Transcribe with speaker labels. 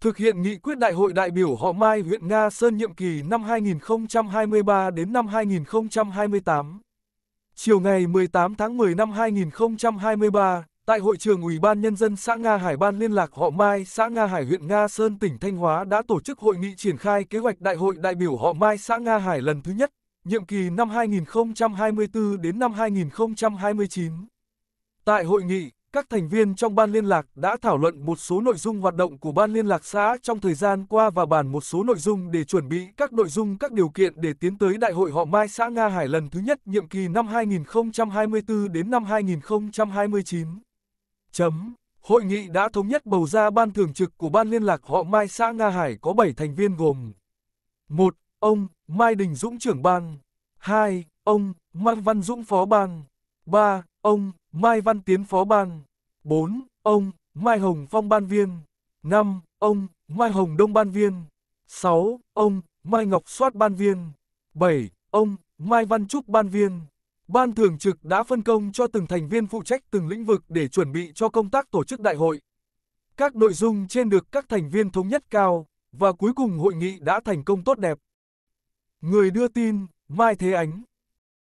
Speaker 1: thực hiện nghị quyết Đại hội đại biểu họ Mai huyện Nga Sơn nhiệm kỳ năm 2023 đến năm 2028. Chiều ngày 18 tháng 10 năm 2023, tại hội trường Ủy ban Nhân dân xã Nga Hải Ban Liên lạc họ Mai xã Nga Hải huyện Nga Sơn tỉnh Thanh Hóa đã tổ chức hội nghị triển khai kế hoạch Đại hội đại biểu họ Mai xã Nga Hải lần thứ nhất, nhiệm kỳ năm 2024 đến năm 2029. Tại hội nghị, các thành viên trong ban liên lạc đã thảo luận một số nội dung hoạt động của ban liên lạc xã trong thời gian qua và bàn một số nội dung để chuẩn bị các nội dung các điều kiện để tiến tới đại hội họ Mai xã Nga Hải lần thứ nhất nhiệm kỳ năm 2024 đến năm 2029. Chấm. Hội nghị đã thống nhất bầu ra ban thường trực của ban liên lạc họ Mai xã Nga Hải có 7 thành viên gồm: 1. Ông Mai Đình Dũng trưởng ban, 2. Ông Mai Văn Dũng phó ban, 3. Ông Mai Văn Tiến Phó Ban. 4. Ông, Mai Hồng Phong Ban Viên. 5. Ông, Mai Hồng Đông Ban Viên. 6. Ông, Mai Ngọc Soát Ban Viên. 7. Ông, Mai Văn Trúc Ban Viên. Ban thường trực đã phân công cho từng thành viên phụ trách từng lĩnh vực để chuẩn bị cho công tác tổ chức đại hội. Các nội dung trên được các thành viên thống nhất cao và cuối cùng hội nghị đã thành công tốt đẹp. Người đưa tin Mai Thế Ánh